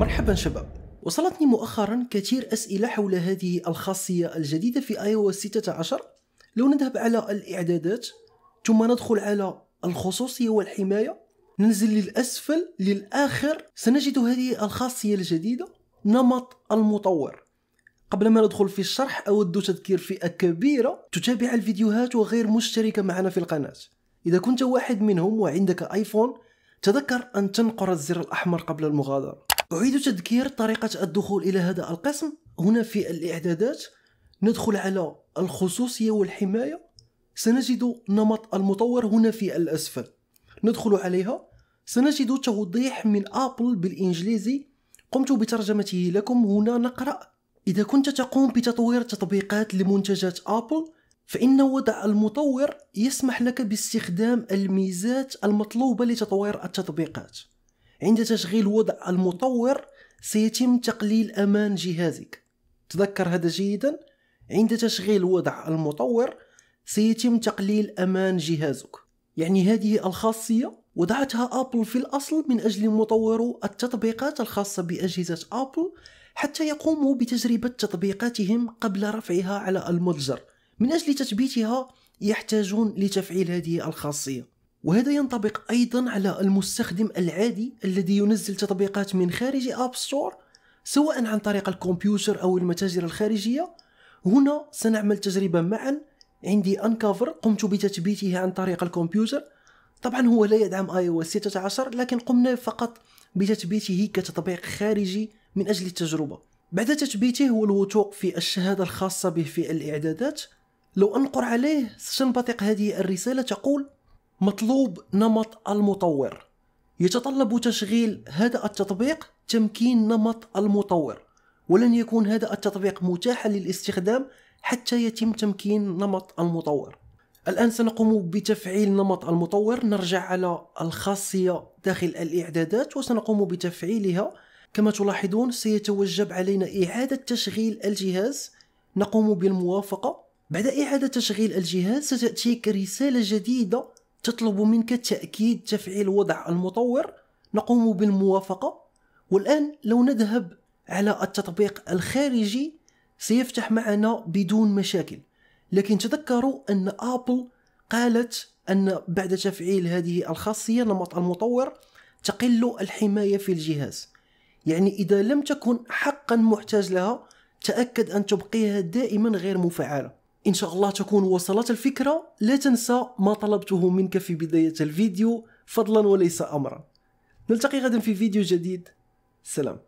مرحبا شباب وصلتني مؤخرا كثير أسئلة حول هذه الخاصية الجديدة في iOS 16 لو نذهب على الإعدادات ثم ندخل على الخصوصية والحماية ننزل للأسفل للآخر سنجد هذه الخاصية الجديدة نمط المطور قبل ما ندخل في الشرح أود تذكير فئة كبيرة تتابع الفيديوهات وغير مشتركة معنا في القناة إذا كنت واحد منهم وعندك آيفون تذكر أن تنقر الزر الأحمر قبل المغادرة أعيد تذكير طريقة الدخول إلى هذا القسم هنا في الإعدادات ندخل على الخصوصية والحماية سنجد نمط المطور هنا في الأسفل ندخل عليها سنجد توضيح من أبل بالإنجليزي قمت بترجمته لكم هنا نقرأ إذا كنت تقوم بتطوير تطبيقات لمنتجات أبل فإن وضع المطور يسمح لك باستخدام الميزات المطلوبة لتطوير التطبيقات عند تشغيل وضع المطور سيتم تقليل أمان جهازك تذكر هذا جيدا عند تشغيل وضع المطور سيتم تقليل أمان جهازك يعني هذه الخاصية وضعتها أبل في الأصل من أجل مطورو التطبيقات الخاصة بأجهزة أبل حتى يقوموا بتجربة تطبيقاتهم قبل رفعها على المتجر من أجل تثبيتها يحتاجون لتفعيل هذه الخاصية وهذا ينطبق أيضا على المستخدم العادي الذي ينزل تطبيقات من خارج أب ستور سواء عن طريق الكمبيوتر أو المتاجر الخارجية هنا سنعمل تجربة معا عندي أنكفر قمت بتثبيته عن طريق الكمبيوتر طبعا هو لا يدعم اي او اس 16 لكن قمنا فقط بتثبيته كتطبيق خارجي من اجل التجربه بعد تثبيته والوثوق في الشهاده الخاصه به في الاعدادات لو أنقر عليه ستنبثق هذه الرسالة تقول مطلوب نمط المطور يتطلب تشغيل هذا التطبيق تمكين نمط المطور ولن يكون هذا التطبيق متاحا للاستخدام حتى يتم تمكين نمط المطور الآن سنقوم بتفعيل نمط المطور نرجع على الخاصية داخل الإعدادات وسنقوم بتفعيلها كما تلاحظون سيتوجب علينا إعادة تشغيل الجهاز نقوم بالموافقة بعد إعادة تشغيل الجهاز ستأتيك رسالة جديدة تطلب منك تأكيد تفعيل وضع المطور نقوم بالموافقة والآن لو نذهب على التطبيق الخارجي سيفتح معنا بدون مشاكل لكن تذكروا أن أبل قالت أن بعد تفعيل هذه الخاصية نمط المطور تقل الحماية في الجهاز يعني إذا لم تكن حقا محتاج لها تأكد أن تبقيها دائما غير مفعلة إن شاء الله تكون وصلت الفكرة لا تنسى ما طلبته منك في بداية الفيديو فضلا وليس أمرا نلتقي غدا في فيديو جديد سلام